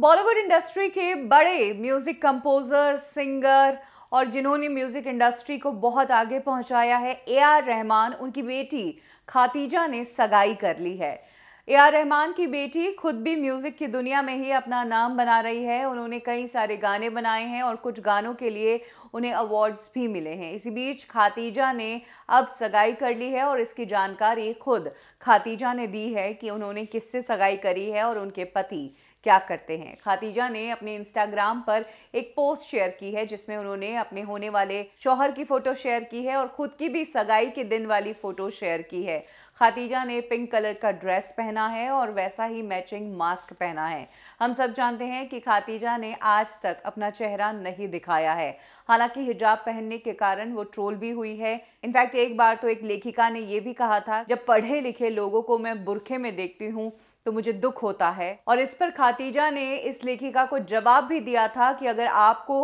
Bollywood industry के बड़े music composer singer और जिन्होंने म्यूज़िक इंडस्ट्री को बहुत आगे पहुंचाया है ए आर रहमान उनकी बेटी खातीजा ने सगाई कर ली है ए आर रहमान की बेटी खुद भी म्यूज़िक की दुनिया में ही अपना नाम बना रही है उन्होंने कई सारे गाने बनाए हैं और कुछ गानों के लिए उन्हें अवार्ड्स भी मिले हैं इसी बीच खातीजा ने अब सगाई कर ली है और इसकी जानकारी खुद खातीजा ने दी है कि उन्होंने किससे सगाई करी है और उनके पति क्या करते हैं खातीजा ने अपने इंस्टाग्राम पर एक पोस्ट शेयर की है जिसमें उन्होंने अपने होने वाले शोहर की फ़ोटो शेयर की है और ख़ुद की भी सगाई के दिन वाली फ़ोटो शेयर की है खातीजा ने पिंक कलर का ड्रेस पहना है और वैसा ही मैचिंग मास्क पहना है हम सब जानते हैं कि खातीजा ने आज तक अपना चेहरा नहीं दिखाया है हालांकि हिजाब पहनने के कारण वो ट्रोल भी हुई है इनफैक्ट एक बार तो एक लेखिका ने ये भी कहा था जब पढ़े लिखे लोगों को मैं बुरखे में देखती हूँ तो मुझे दुख होता है और इस पर खातीजा ने इस लेखिका को जवाब भी दिया था कि अगर आपको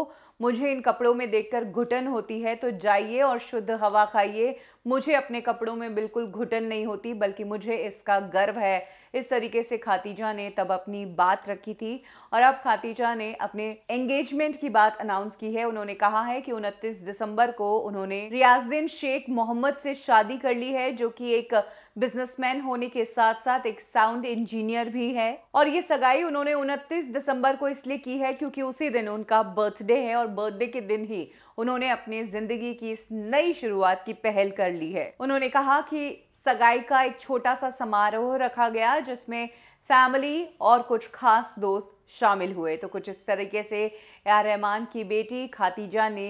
मुझे इन कपड़ों में देखकर घुटन होती है तो जाइए और शुद्ध हवा खाइए मुझे अपने कपड़ों में बिल्कुल घुटन नहीं होती बल्कि मुझे इसका गर्व है इस तरीके से खातिजा ने तब अपनी बात रखी थी और अब खातिजा ने अपने एंगेजमेंट की बात अनाउंस की है उन्होंने कहा है कि उनतीस दिसंबर को उन्होंने रियाजद्दीन शेख मोहम्मद से शादी कर ली है जो कि एक बिजनेसमैन होने के साथ साथ एक साउंड इंजीनियर भी है और ये सगाई उन्होंने 29 दिसंबर को इसलिए की है क्योंकि उसी दिन उनका बर्थडे है और बर्थडे के दिन ही उन्होंने अपने ज़िंदगी की इस नई शुरुआत की पहल कर ली है उन्होंने कहा कि सगाई का एक छोटा सा समारोह रखा गया जिसमें फैमिली और कुछ खास दोस्त शामिल हुए तो कुछ इस तरीके से यार रहमान की बेटी खातिजा ने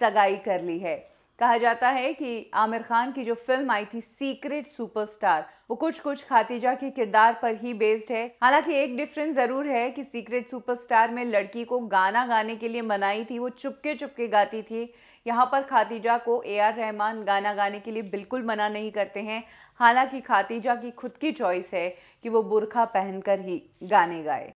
सगाई कर ली है कहा जाता है कि आमिर खान की जो फिल्म आई थी सीक्रेट सुपरस्टार वो कुछ कुछ खातिजा के किरदार पर ही बेस्ड है हालांकि एक डिफरेंस ज़रूर है कि सीक्रेट सुपरस्टार में लड़की को गाना गाने के लिए मनाई थी वो चुपके चुपके गाती थी यहाँ पर खातिजा को ए आर रहमान गाना गाने के लिए बिल्कुल मना नहीं करते हैं हालांकि खातिजा की खुद की चॉइस है कि वो बुरखा पहनकर ही गाने गाए